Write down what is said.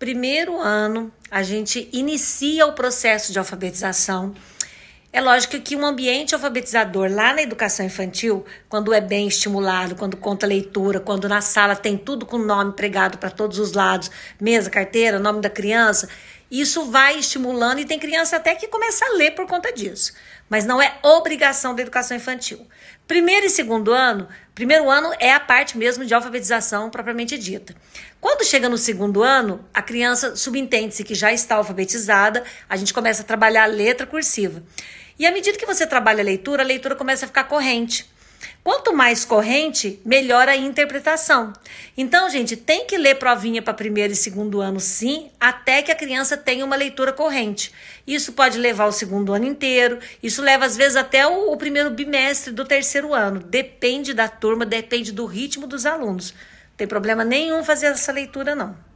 primeiro ano a gente inicia o processo de alfabetização. É lógico que um ambiente alfabetizador lá na educação infantil, quando é bem estimulado, quando conta leitura, quando na sala tem tudo com nome pregado para todos os lados, mesa, carteira, nome da criança, isso vai estimulando e tem criança até que começa a ler por conta disso. Mas não é obrigação da educação infantil. Primeiro e segundo ano, primeiro ano é a parte mesmo de alfabetização propriamente dita. Quando chega no segundo ano, a criança subentende-se que já está alfabetizada, a gente começa a trabalhar a letra cursiva. E à medida que você trabalha a leitura, a leitura começa a ficar corrente. Quanto mais corrente, melhor a interpretação. Então, gente, tem que ler provinha para primeiro e segundo ano, sim, até que a criança tenha uma leitura corrente. Isso pode levar o segundo ano inteiro, isso leva às vezes até o, o primeiro bimestre do terceiro ano. Depende da turma, depende do ritmo dos alunos. Não tem problema nenhum fazer essa leitura, não.